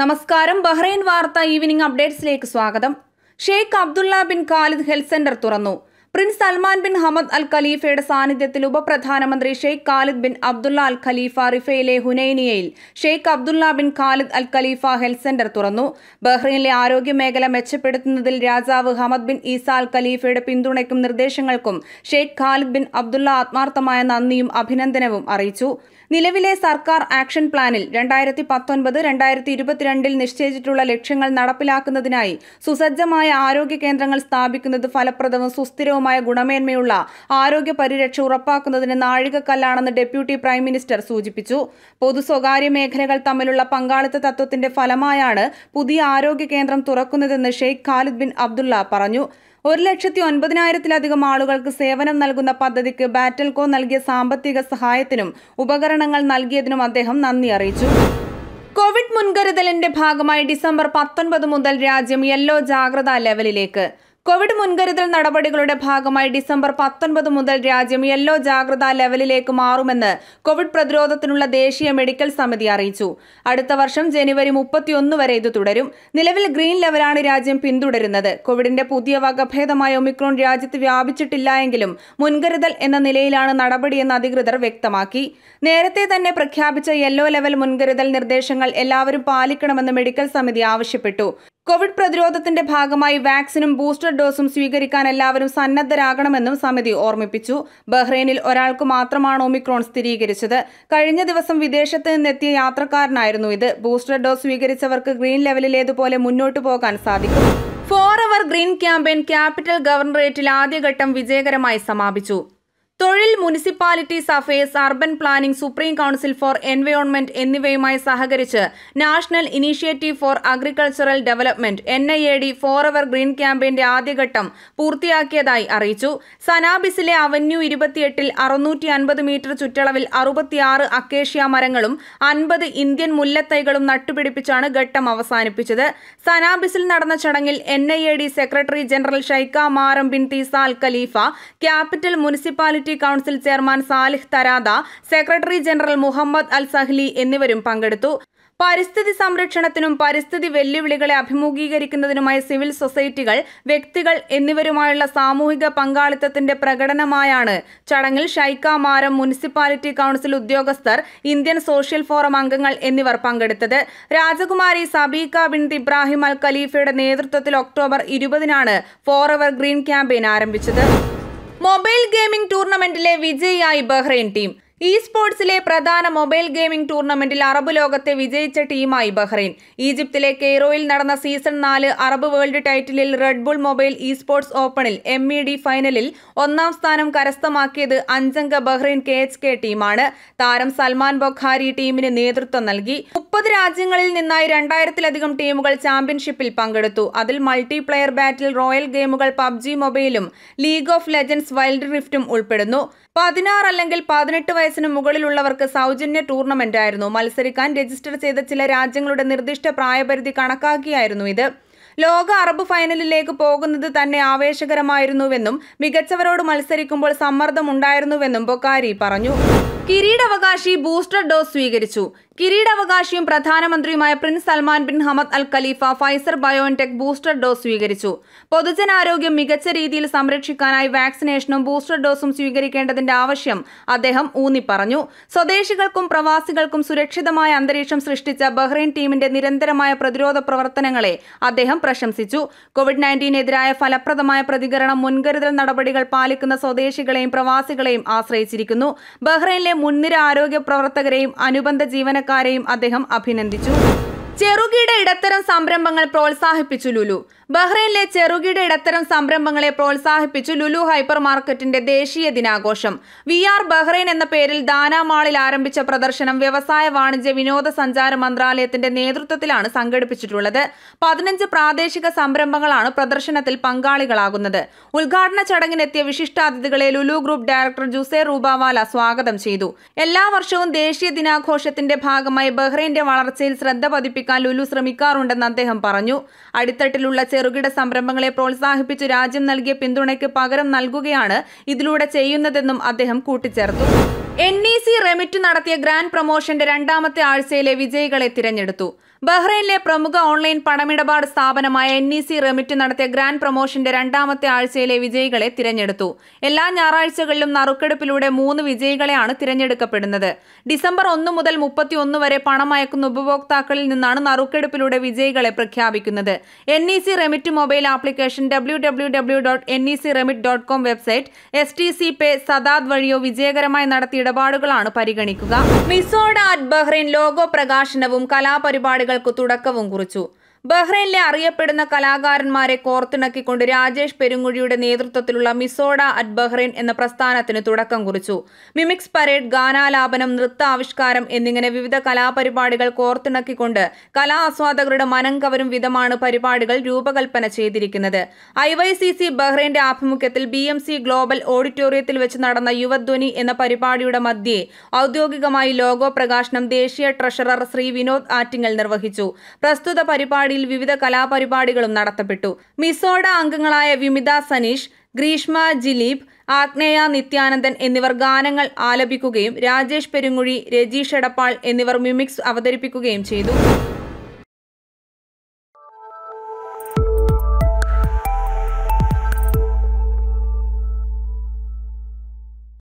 നമസ്കാരം ബഹ്റൈൻ വാർത്ത ഈവനിംഗ് അപ്ഡേറ്റ്സിലേക്ക് സ്വാഗതം Sheikh Abdullah bin Khalid health centre തുറന്നു Prince Salman bin Hamad Al ഖലീഫയുടെ സാന്നിധ്യത്തിൽ ഉപപ്രധാനമന്ത്രി Sheikh Khalid bin Abdullah Al Khalifa റിഫയിലെ ഹുനൈനിയയിൽ Sheikh Abdullah bin Khalid Al Khalifa health centre തുറന്നു ബഹ്റൈനിലെ ആരോഗ്യ മേഖല മെച്ചപ്പെടുത്തുന്നതിൽ രാജാവ് ഹമദ് ബിൻ ഈസ അൽ ഖലീഫയുടെ പിന്തുണയ്ക്കും നിർദ്ദേശങ്ങൾക്കും ഷെയ്ഖ് ഖാലിദ് ബിൻ അബ്ദുള്ള ആത്മാർത്ഥമായ നന്ദിയും അഭിനന്ദനവും അറിയിച്ചു നിലവിലെ സർക്കാർ ആക്ഷൻ പ്ലാനിൽ രണ്ടായിരത്തി പത്തൊൻപത് രണ്ടായിരത്തി ഇരുപത്തിരണ്ടിൽ നിശ്ചയിച്ചിട്ടുള്ള ലക്ഷ്യങ്ങൾ നടപ്പിലാക്കുന്നതിനായി സുസജ്ജമായ ആരോഗ്യ കേന്ദ്രങ്ങൾ സ്ഥാപിക്കുന്നത് ഫലപ്രദവും സുസ്ഥിരവുമായ ഗുണമേന്മയുള്ള ആരോഗ്യ പരിരക്ഷ ഉറപ്പാക്കുന്നതിന് നാഴികക്കല്ലാണെന്ന് ഡെപ്യൂട്ടി പ്രൈം മിനിസ്റ്റർ സൂചിപ്പിച്ചു പൊതു സ്വകാര്യ മേഖലകൾ തമ്മിലുള്ള പങ്കാളിത്ത തത്വത്തിന്റെ ഫലമായാണ് പുതിയ ആരോഗ്യ കേന്ദ്രം തുറക്കുന്നതെന്ന് ഷെയ്ഖ് ഖാലിദ് ബിൻ അബ്ദുള്ള പറഞ്ഞു ഒരു ലക്ഷത്തി ഒൻപതിനായിരത്തിലധികം ആളുകൾക്ക് സേവനം നൽകുന്ന പദ്ധതിക്ക് ബാറ്റൽകോ നൽകിയ സാമ്പത്തിക സഹായത്തിനും ഉപകരണങ്ങൾ നൽകിയതിനും അദ്ദേഹം നന്ദി അറിയിച്ചു കോവിഡ് മുൻകരുതലിന്റെ ഭാഗമായി ഡിസംബർ പത്തൊൻപത് മുതൽ രാജ്യം യെല്ലോ ജാഗ്രതാ ലെവലിലേക്ക് കോവിഡ് മുൻകരുതൽ നടപടികളുടെ ഭാഗമായി ഡിസംബർ പത്തൊൻപത് മുതൽ രാജ്യം യെല്ലോ ജാഗ്രതാ ലെവലിലേക്ക് മാറുമെന്ന് കോവിഡ് പ്രതിരോധത്തിനുള്ള ദേശീയ മെഡിക്കൽ സമിതി അറിയിച്ചു അടുത്ത വർഷം ജനുവരി മുപ്പത്തിയൊന്ന് വരെ ഇത് തുടരും നിലവിൽ ഗ്രീൻ ലെവലാണ് രാജ്യം പിന്തുടരുന്നത് കോവിഡിന്റെ പുതിയ വകഭേദമായ ഒമിക്രോൺ രാജ്യത്ത് വ്യാപിച്ചിട്ടില്ല മുൻകരുതൽ എന്ന നിലയിലാണ് നടപടിയെന്ന് അധികൃതർ വ്യക്തമാക്കി നേരത്തെ തന്നെ പ്രഖ്യാപിച്ച യെല്ലോ ലെവൽ മുൻകരുതൽ നിർദ്ദേശങ്ങൾ എല്ലാവരും പാലിക്കണമെന്ന് മെഡിക്കൽ സമിതി ആവശ്യപ്പെട്ടു കോവിഡ് പ്രതിരോധത്തിന്റെ ഭാഗമായി വാക്സിനും ബൂസ്റ്റർ ഡോസും സ്വീകരിക്കാൻ എല്ലാവരും സന്നദ്ധരാകണമെന്നും സമിതി ഓർമ്മിപ്പിച്ചു ബഹ്റൈനിൽ ഒരാൾക്ക് മാത്രമാണ് ഒമിക്രോൺ സ്ഥിരീകരിച്ചത് കഴിഞ്ഞ ദിവസം വിദേശത്ത് നിന്നെത്തിയ യാത്രക്കാരനായിരുന്നു ഇത് ബൂസ്റ്റർ ഡോസ് സ്വീകരിച്ചവർക്ക് ഗ്രീൻ ലെവലിലേതുപോലെ മുന്നോട്ടു പോകാൻ സാധിക്കും for our green campaign capital ഗവർണറേറ്റിൽ ആദ്യഘട്ടം വിജയകരമായി സമാപിച്ചു തൊഴിൽ municipalities affairs urban planning supreme council for environment എന്നിവയുമായി സഹകരിച്ച് national initiative for agricultural development N I A D for our green ക്യാമ്പയിന്റെ ആദ്യഘട്ടം പൂർത്തിയാക്കിയതായി അറിയിച്ചു സനാബിസിലെ അവന്യൂ ഇരുപത്തിയെട്ടിൽ അറുന്നൂറ്റി അൻപത് മീറ്റർ ചുറ്റളവിൽ അറുപത്തിയാറ് അക്കേഷ്യ മരങ്ങളും അൻപത് ഇന്ത്യൻ മുല്ലത്തൈകളും നട്ടുപിടിപ്പിച്ചാണ് ഘട്ടം അവസാനിപ്പിച്ചത് സനാബിസിൽ നടന്ന ചടങ്ങിൽ N I A D secretary general Shaikha Maram bin തീസാൽ Khalifa capital municipality district council chairman Saleh Tarada secretary general Mohammed Al Sahli എന്നിവരും പങ്കെടുത്തു പരിസ്ഥിതി സംരക്ഷണത്തിനും പരിസ്ഥിതി വെല്ലുവിളികളെ അഭിമുഖീകരിക്കുന്നതിനുമായി സിവിൽ സൊസൈറ്റികൾ വ്യക്തികൾ എന്നിവരുമായുള്ള സാമൂഹിക പങ്കാളിത്തത്തിന്റെ പ്രകടനമായാണ് ചടങ്ങിൽ ഷൈക്ക മാരം മുനിസിപ്പാലിറ്റി കൌൺസിൽ ഉദ്യോഗസ്ഥർ ഇന്ത്യൻ സോഷ്യൽ ഫോറം അംഗങ്ങൾ എന്നിവർ പങ്കെടുത്തത് രാജകുമാരി സബീഖ ബിൻത് ഇബ്രാഹിം അൽ ഖലീഫയുടെ നേതൃത്വത്തിൽ ഒക്ടോബർ ഇരുപതിനാണ് ഫോർ അവർ ഗ്രീൻ ക്യാമ്പയിൻ ആരംഭിച്ചത് മൊബൈൽ ഗെയിമിംഗ് ടൂർണമെന്റിലെ വിജയിയായി ബഹ്റൈൻ ടീം ഇ സ്പോർട്സിലെ പ്രധാന മൊബൈൽ ഗെയിമിംഗ് ടൂർണമെന്റിൽ അറബ് ലോകത്തെ വിജയിച്ച ടീമായി ബഹ്റൈൻ ഈജിപ്തിലെ കെയ്റോയിൽ നടന്ന സീസൺ നാല് അറബ് വേൾഡ് ടൈറ്റിലിൽ റെഡ്ബുൾ മൊബൈൽ ഇ സ്പോർട്സ് ഓപ്പണിൽ എം ഇ ഡി ഫൈനലിൽ ഒന്നാം സ്ഥാനം കരസ്ഥമാക്കിയത് അഞ്ചംഗ ബഹ്റൈൻ കെ എച്ച് കെ ടീമാണ് താരം സൽമാൻ ബൊഖാരി ടീമിന് നേതൃത്വം നൽകി മുപ്പത് രാജ്യങ്ങളിൽ നിന്നായി രണ്ടായിരത്തിലധികം ടീമുകൾ ചാമ്പ്യൻഷിപ്പിൽ പങ്കെടുത്തു അതിൽ മൾട്ടിപ്ലെയർ ബാറ്റിൽ റോയൽ ഗെയിമുകൾ പബ്ജി മൊബൈലും ലീഗ് ഓഫ് ലെജൻഡ്സ് വൈൽഡ് റിഫ്റ്റും ഉൾപ്പെടുന്നു പതിനാറ് അല്ലെങ്കിൽ പതിനെട്ട് വയസ്സ് വയസ്സിന് മുകളിലുള്ളവർക്ക് സൗജന്യ ടൂർണമെന്റ് ആയിരുന്നു മത്സരിക്കാൻ രജിസ്റ്റർ ചെയ്ത ചില രാജ്യങ്ങളുടെ നിർദ്ദിഷ്ട പ്രായപരിധി കണക്കാക്കിയായിരുന്നു ഇത് ലോക അറബ് ഫൈനലിലേക്ക് പോകുന്നത് തന്നെ ആവേശകരമായിരുന്നുവെന്നും മികച്ചവരോട് മത്സരിക്കുമ്പോൾ ഉണ്ടായിരുന്നുവെന്നും ബൊക്കാരി പറഞ്ഞു കിരീടവകാശി ബൂസ്റ്റർ ഡോസ് സ്വീകരിച്ചു കിരീടാവകാശിയും പ്രധാനമന്ത്രിയുമായ Prince Salman bin Hamad Al Khalifa Pfizer BioNTech booster dose സ്വീകരിച്ചു പൊതുജനാരോഗ്യം മികച്ച രീതിയിൽ സംരക്ഷിക്കാനായി വാക്സിനേഷനും ബൂസ്റ്റർ ഡോസും സ്വീകരിക്കേണ്ടതിന്റെ ആവശ്യം അദ്ദേഹം ഊന്നിപ്പറഞ്ഞു സ്വദേശികൾക്കും പ്രവാസികൾക്കും സുരക്ഷിതമായ അന്തരീക്ഷം സൃഷ്ടിച്ച ബഹ്റൈൻ ടീമിന്റെ നിരന്തരമായ പ്രതിരോധ പ്രവർത്തനങ്ങളെ അദ്ദേഹം പ്രശംസിച്ചു കോവിഡ് നയൻറ്റീനെതിരായ ഫലപ്രദമായ പ്രതികരണം മുൻകരുതൽ നടപടികൾ പാലിക്കുന്ന സ്വദേശികളെയും പ്രവാസികളെയും ആശ്രയിച്ചിരിക്കുന്നു ബഹ്റൈനിലെ മുൻനിര ആരോഗ്യ പ്രവർത്തകരെയും അനുബന്ധ ജീവന ജീവനക്കാരെയും അദ്ദേഹം അഭിനന്ദിച്ചു ചെറുകിട ഇടത്തരം സംരംഭങ്ങൾ പ്രോത്സാഹിപ്പിച്ചു ലുലു ബഹ്റൈനിലെ ചെറുകിട ഇടത്തരം സംരംഭങ്ങളെ പ്രോത്സാഹിപ്പിച്ചു ലുലു ഹൈപ്പർ മാർക്കറ്റിന്റെ ദേശീയ ദിനാഘോഷം വി ആർ ബഹ്റൈൻ എന്ന പേരിൽ ദാനാമാളിൽ ആരംഭിച്ച പ്രദർശനം വ്യവസായ വാണിജ്യ വിനോദസഞ്ചാര മന്ത്രാലയത്തിന്റെ നേതൃത്വത്തിലാണ് സംഘടിപ്പിച്ചിട്ടുള്ളത് പതിനഞ്ച് പ്രാദേശിക സംരംഭങ്ങളാണ് പ്രദർശനത്തിൽ പങ്കാളികളാകുന്നത് ഉദ്ഘാടന ചടങ്ങിനെത്തിയ വിശിഷ്ടാതിഥികളെ ലുലു ഗ്രൂപ്പ് ഡയറക്ടർ ജുസേ റൂബാവാല സ്വാഗതം ചെയ്തു എല്ലാ വർഷവും ദേശീയ ദിനാഘോഷത്തിന്റെ ഭാഗമായി ബഹ്റൈന്റെ വളർച്ചയിൽ ശ്രദ്ധ പതിപ്പിക്കാൻ ലുലു ശ്രമിക്കാറുണ്ടെന്ന് അദ്ദേഹം പറഞ്ഞു അടിത്തട്ടിലുള്ള ചെറുകിട സംരംഭങ്ങളെ പ്രോത്സാഹിപ്പിച്ച് രാജ്യം നൽകിയ പിന്തുണയ്ക്ക് പകരം നൽകുകയാണ് ഇതിലൂടെ ചെയ്യുന്നതെന്നും അദ്ദേഹം കൂട്ടിച്ചേർത്തു എൻ ഇ സി റെമിറ്റ് നടത്തിയ ഗ്രാൻഡ് പ്രൊമോഷന്റെ രണ്ടാമത്തെ ആഴ്ചയിലെ വിജയികളെ തിരഞ്ഞെടുത്തു ബഹ്റൈനിലെ പ്രമുഖ ഓൺലൈൻ പണമിടപാട് സ്ഥാപനമായ എൻ ഇ സി റെമിറ്റ് നടത്തിയ ഗ്രാൻഡ് പ്രൊമോഷന്റെ രണ്ടാമത്തെ ആഴ്ചയിലെ വിജയികളെ തിരഞ്ഞെടുത്തു എല്ലാ ഞായറാഴ്ചകളിലും നറുക്കെടുപ്പിലൂടെ മൂന്ന് വിജയികളെയാണ് തിരഞ്ഞെടുക്കപ്പെടുന്നത് ഡിസംബർ ഒന്ന് മുതൽ മുപ്പത്തിയൊന്ന് വരെ പണം അയക്കുന്ന ഉപഭോക്താക്കളിൽ നിന്നാണ് നറുക്കെടുപ്പിലൂടെ വിജയികളെ പ്രഖ്യാപിക്കുന്നത് N E C remit mobile application W W W dot N E C remit dot com website S T C pay Sadad വഴിയോ വിജയകരമായി നടത്തിയ ഇടപാടുകളാണ് പരിഗണിക്കുക മിസോഡ് അറ്റ് ബഹ്റൈൻ ലോഗോ പ്രകാശനവും കലാപരിപാടികൾ പ്രവർത്തനങ്ങൾക്ക് തുടക്കവും കുറിച്ചു ബഹ്റൈനിലെ അറിയപ്പെടുന്ന കലാകാരന്മാരെ കോർത്തിണക്കിക്കൊണ്ട് രാജേഷ് പെരുങ്കുഴിയുടെ നേതൃത്വത്തിലുള്ള മിസോഡ അറ്റ് ബഹ്റൈൻ എന്ന പ്രസ്ഥാനത്തിന് തുടക്കം കുറിച്ചു മിമിക്സ് പരേഡ് ഗാനാലാപനം നൃത്താവിഷ്കാരം എന്നിങ്ങനെ വിവിധ കലാപരിപാടികൾ കോർത്തിണക്കിക്കൊണ്ട് കലാ ആസ്വാദകരുടെ മനം കവരും വിധമാണ് പരിപാടികൾ രൂപകൽപ്പന ചെയ്തിരിക്കുന്നത് ഐ വൈ സി സി ബഹ്റൈന്റെ ആഭിമുഖ്യത്തിൽ ബി എം സി ഗ്ലോബൽ ഓഡിറ്റോറിയത്തിൽ വെച്ച് നടന്ന യുവധ്വനി എന്ന പരിപാടിയുടെ മധ്യേ ഔദ്യോഗികമായി ലോഗോ പ്രകാശനം ദേശീയ ട്രഷറർ ശ്രീ വിനോദ് ആറ്റിങ്ങൽ നിർവഹിച്ചു പ്രസ്തുത പരിപാടി പരിപാടിയിൽ വിവിധ കലാപരിപാടികളും നടത്തപ്പെട്ടു മിസോഡ അംഗങ്ങളായ വിമിത സനീഷ് ഗ്രീഷ്മ ജിലീപ് ആഗ്നേയ നിത്യാനന്ദൻ എന്നിവർ ഗാനങ്ങൾ ആലപിക്കുകയും രാജേഷ് പെരുങ്ങുഴി രജീഷ് എടപ്പാൾ എന്നിവർ മിമിക്സ് അവതരിപ്പിക്കുകയും ചെയ്തു